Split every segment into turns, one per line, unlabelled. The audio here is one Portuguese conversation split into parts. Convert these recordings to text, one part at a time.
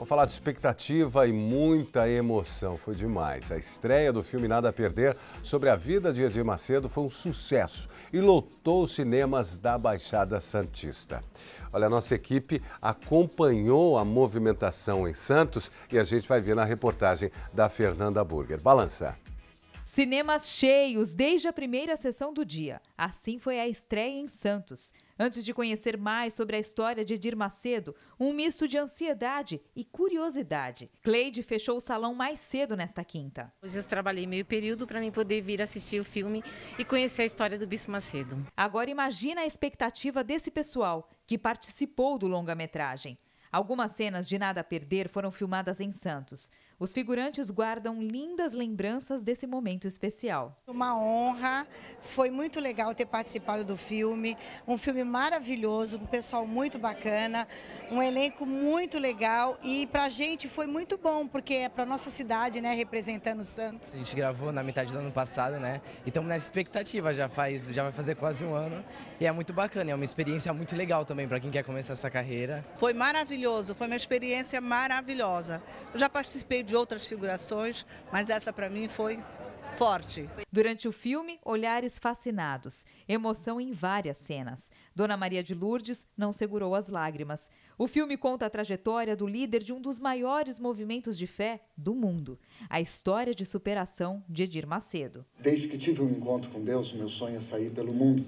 Vou falar de expectativa e muita emoção. Foi demais. A estreia do filme Nada a Perder sobre a vida de Edir Macedo foi um sucesso e lotou os cinemas da Baixada Santista. Olha, a nossa equipe acompanhou a movimentação em Santos e a gente vai ver na reportagem da Fernanda Burger. Balança.
Cinemas cheios desde a primeira sessão do dia. Assim foi a estreia em Santos. Antes de conhecer mais sobre a história de Edir Macedo, um misto de ansiedade e curiosidade. Cleide fechou o salão mais cedo nesta quinta. Hoje eu trabalhei meio período para mim poder vir assistir o filme e conhecer a história do Bispo Macedo. Agora imagina a expectativa desse pessoal que participou do longa-metragem. Algumas cenas de Nada a Perder foram filmadas em Santos. Os figurantes guardam lindas lembranças desse momento especial. Uma honra, foi muito legal ter participado do filme. Um filme maravilhoso, um pessoal muito bacana, um elenco muito legal e para a gente foi muito bom, porque é para nossa cidade, né, representando Santos. A gente gravou na metade do ano passado, né? E estamos nessa expectativa, já faz, já vai fazer quase um ano. E é muito bacana, é uma experiência muito legal também para quem quer começar essa carreira. Foi maravilhoso maravilhoso, foi uma experiência maravilhosa. Eu já participei de outras figurações, mas essa para mim foi forte. Durante o filme, olhares fascinados, emoção em várias cenas. Dona Maria de Lourdes não segurou as lágrimas. O filme conta a trajetória do líder de um dos maiores movimentos de fé do mundo, a história de superação de Edir Macedo.
Desde que tive um encontro com Deus, meu sonho é sair pelo mundo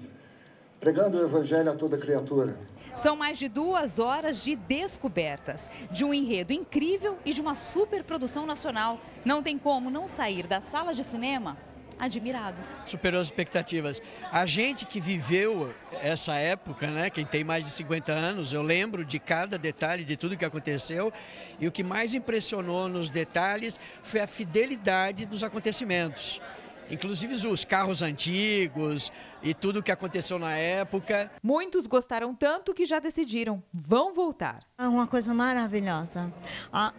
pregando o Evangelho a toda criatura.
São mais de duas horas de descobertas, de um enredo incrível e de uma superprodução nacional. Não tem como não sair da sala de cinema admirado. Superou as expectativas. A gente que viveu essa época, né, quem tem mais de 50 anos, eu lembro de cada detalhe de tudo que aconteceu e o que mais impressionou nos detalhes foi a fidelidade dos acontecimentos inclusive os carros antigos e tudo o que aconteceu na época. Muitos gostaram tanto que já decidiram, vão voltar. É uma coisa maravilhosa.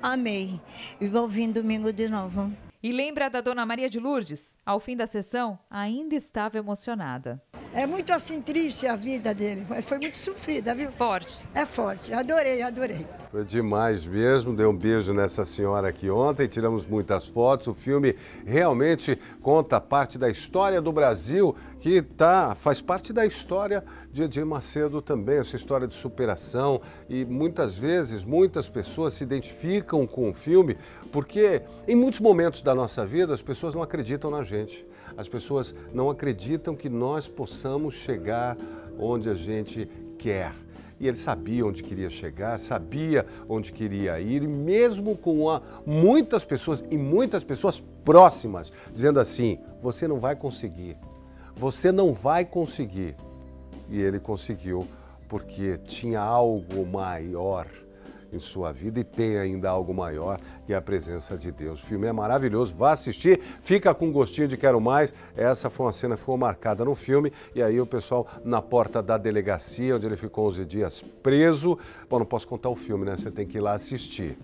amei. E vou vir domingo de novo. E lembra da dona Maria de Lourdes? Ao fim da sessão, ainda estava emocionada. É muito assim triste a vida dele, foi muito sofrida, viu? Forte. É forte, adorei, adorei.
Foi demais mesmo. Dei um beijo nessa senhora aqui ontem, tiramos muitas fotos. O filme realmente conta parte da história do Brasil, que tá, faz parte da história de Edir Macedo também, essa história de superação. E muitas vezes, muitas pessoas se identificam com o filme, porque em muitos momentos da nossa vida as pessoas não acreditam na gente. As pessoas não acreditam que nós possamos chegar onde a gente quer. E ele sabia onde queria chegar, sabia onde queria ir, mesmo com a, muitas pessoas e muitas pessoas próximas dizendo assim: você não vai conseguir, você não vai conseguir. E ele conseguiu porque tinha algo maior em sua vida e tem ainda algo maior que a presença de Deus. O filme é maravilhoso, vá assistir, fica com gostinho de quero mais. Essa foi uma cena que ficou marcada no filme e aí o pessoal na porta da delegacia, onde ele ficou 11 dias preso. Bom, não posso contar o filme, né? Você tem que ir lá assistir.